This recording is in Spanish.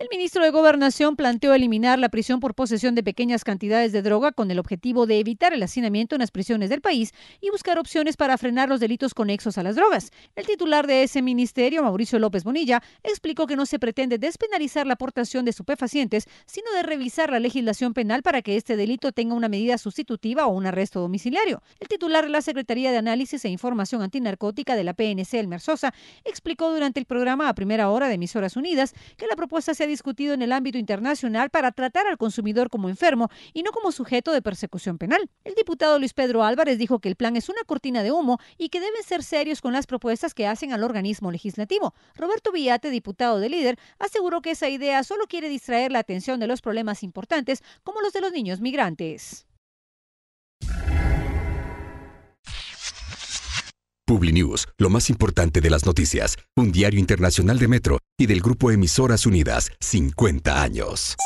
El ministro de Gobernación planteó eliminar la prisión por posesión de pequeñas cantidades de droga con el objetivo de evitar el hacinamiento en las prisiones del país y buscar opciones para frenar los delitos conexos a las drogas. El titular de ese ministerio, Mauricio López Bonilla, explicó que no se pretende despenalizar la aportación de estupefacientes, sino de revisar la legislación penal para que este delito tenga una medida sustitutiva o un arresto domiciliario. El titular de la Secretaría de Análisis e Información Antinarcótica de la PNC, Elmer Sosa, explicó durante el programa a primera hora de Emisoras Unidas que la propuesta se discutido en el ámbito internacional para tratar al consumidor como enfermo y no como sujeto de persecución penal. El diputado Luis Pedro Álvarez dijo que el plan es una cortina de humo y que deben ser serios con las propuestas que hacen al organismo legislativo. Roberto Villate, diputado de líder, aseguró que esa idea solo quiere distraer la atención de los problemas importantes como los de los niños migrantes. PubliNews, lo más importante de las noticias, un diario internacional de Metro y del Grupo Emisoras Unidas 50 años.